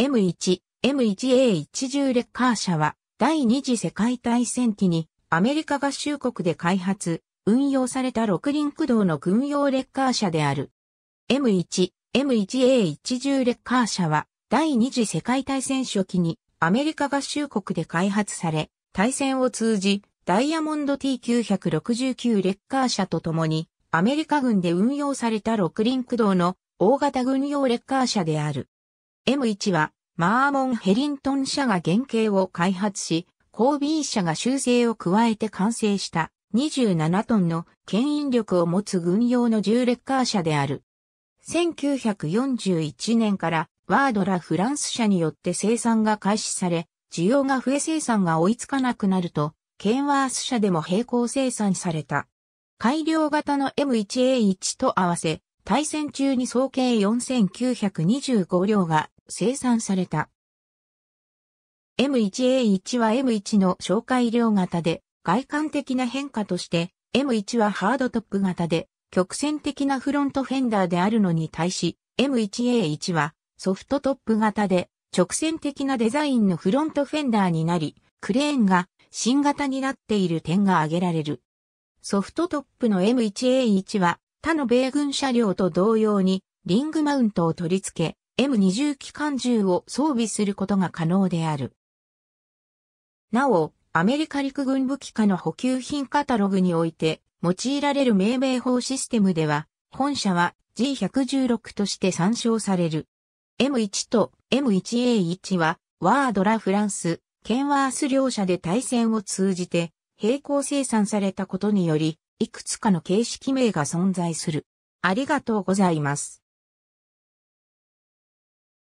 M1、M1A10 1レッカー車は第二次世界大戦期にアメリカ合衆国で開発、運用された六輪駆動の軍用レッカー車である。M1、M1A10 1レッカー車は第二次世界大戦初期にアメリカ合衆国で開発され、対戦を通じダイヤモンド T969 レッカー車と共にアメリカ軍で運用された六輪駆動の大型軍用レッカー車である。M1 は、マーモン・ヘリントン社が原型を開発し、コービー社が修正を加えて完成した27トンの牽引力を持つ軍用の重レッカー車である。1941年からワードラフランス社によって生産が開始され、需要が増え生産が追いつかなくなると、ケンワース社でも並行生産された。改良型の M1A1 と合わせ、対戦中に総計4925両が生産された。M1A1 は M1 の紹介量型で、外観的な変化として、M1 はハードトップ型で、曲線的なフロントフェンダーであるのに対し、M1A1 はソフトトップ型で、直線的なデザインのフロントフェンダーになり、クレーンが新型になっている点が挙げられる。ソフトトップの M1A1 は他の米軍車両と同様にリングマウントを取り付け、M20 機関銃を装備することが可能である。なお、アメリカ陸軍武器化の補給品カタログにおいて、用いられる命名法システムでは、本社は G116 として参照される。M1 と M1A1 は、ワードラフランス、ケンワース両社で対戦を通じて、並行生産されたことにより、いくつかの形式名が存在する。ありがとうございます。